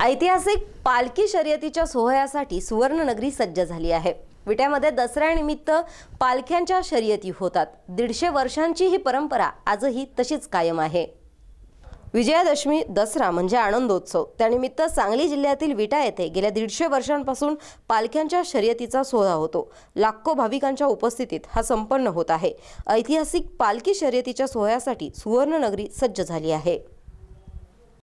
ऐतिहासिक पालखी शर्यतीच्या सोहळ्यासाठी सुवर्णनगरी सज्ज झाली आहे विट्यामध्ये दसऱ्यानिमित्त पालख्यांच्या शर्यती होतात दीडशे वर्षांची ही परंपरा आजही तशीच कायम आहे विजयादशमी दसरा म्हणजे आनंदोत्सव त्यानिमित्त सांगली जिल्ह्यातील विटा येथे गेल्या दीडशे वर्षांपासून पालख्यांच्या शर्यतीचा सोहळा होतो लाखो भाविकांच्या उपस्थितीत हा संपन्न होत आहे ऐतिहासिक पालखी शर्यतीच्या सोहळ्यासाठी सुवर्णनगरी सज्ज झाली आहे